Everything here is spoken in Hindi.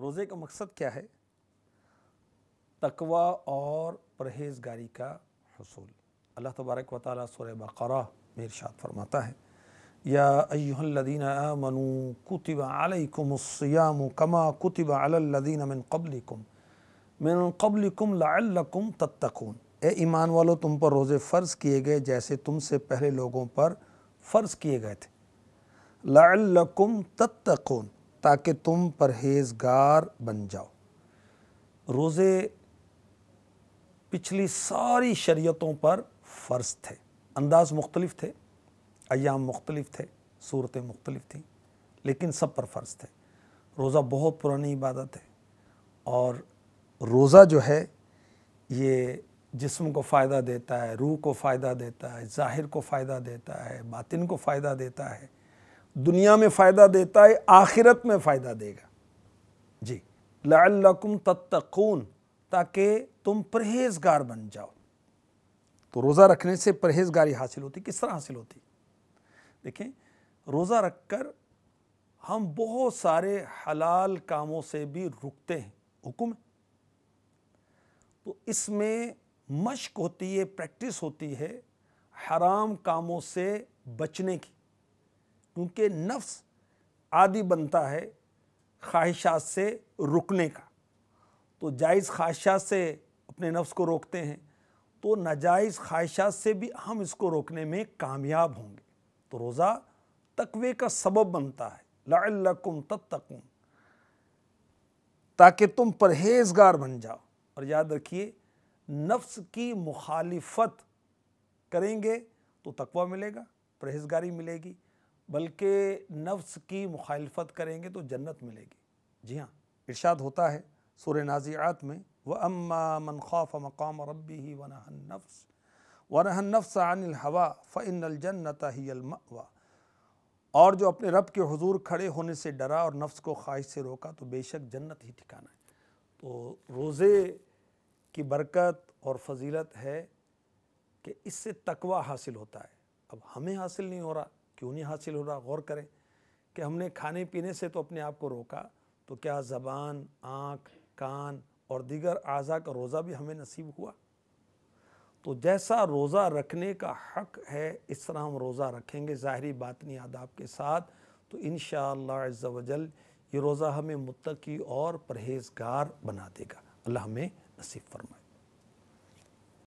रोज़े का मकसद क्या है तकवा और परहेजगारी का हसूल अल्लाह तबारक व ताली सुर बकर में फरमाता है या अय्युहल्लदीन आमनु कुतिब अलैकुमुस्सियाम कमा कुतिब अलल्लदीन मिन कबलिकुम मिन कबलिकुम लअल्लकुम तत्तकून ए ईमान वालों तुम पर रोज़े फ़र्ज़ किए गए जैसे तुमसे पहले लोगों पर फ़र्ज़ किए गए थे लअल्लकुम तत्तकून ताकि तुम परहेजगार बन जाओ रोज़े पिछली सारी शरीयतों पर फ़र्ज थे अंदाज मुख्तलिफ थे अयाम मुख्तलिफ थे सूरतें मुख्तलिफ थीं लेकिन सब पर फ़र्ज थे रोज़ा बहुत पुरानी इबादत है और रोज़ा जो है ये जिस्म को फ़ायदा देता है रूह को फ़ायदा देता है ज़ाहिर को फ़ायदा देता है बातिन को फ़ायदा देता है दुनिया में फ़ायदा देता है आखिरत में फ़ायदा देगा जी लकुम तत्तकून ताकि तुम परहेजगार बन जाओ तो रोज़ा रखने से परहेजगारी हासिल होती किस तरह हासिल होती देखें रोज़ा रख कर हम बहुत सारे हलाल कामों से भी रुकते हैं हुक्म तो इसमें मश्क होती है प्रैक्टिस होती है हराम कामों से बचने की क्योंकि नफ्स आदि बनता है ख्वाहिशात से रुकने का तो जायज़ ख्वाहिशात से अपने नफ्स को रोकते हैं तो नाजायज़ ख्वाहिशात से भी हम इसको रोकने में कामयाब होंगे तो रोज़ा तकवे का सबब बनता है लाकुम तत्तकुम ताकि तुम परहेजगार बन जाओ और याद रखिए नफ्स की मुखालिफत करेंगे तो तकवा मिलेगा परहेजगारी मिलेगी बल्कि नफ्स की मुखालफत करेंगे तो जन्नत मिलेगी जी हाँ इर्शाद होता है सुर नाजियात में व अम्मा मन मकाम रबी ही वनहन नफ्स वनहन नफ्स अनिल हवा फ़िन अलजन्नत ही और जो अपने रब के हुजूर खड़े होने से डरा और नफ्स को ख्वाहिश से रोका तो बेशक जन्नत ही ठिकाना है तो रोज़े की बरकत और फजीलत है कि इससे तकवा हासिल होता है अब हमें हासिल नहीं हो रहा क्यों नहीं हासिल हो रहा गौर करें कि हमने खाने पीने से तो अपने आप को रोका तो क्या ज़बान आँख कान और दीगर अज़ा का रोज़ा भी हमें नसीब हुआ तो जैसा रोज़ा रखने का हक है इस तरह हम रोज़ा रखेंगे ज़ाहरी बातनी आदाब के साथ तो इन शजल ये रोज़ा हमें मुतकी और परहेज़गार बना देगा अल्लाह हमें नसीब फरमाए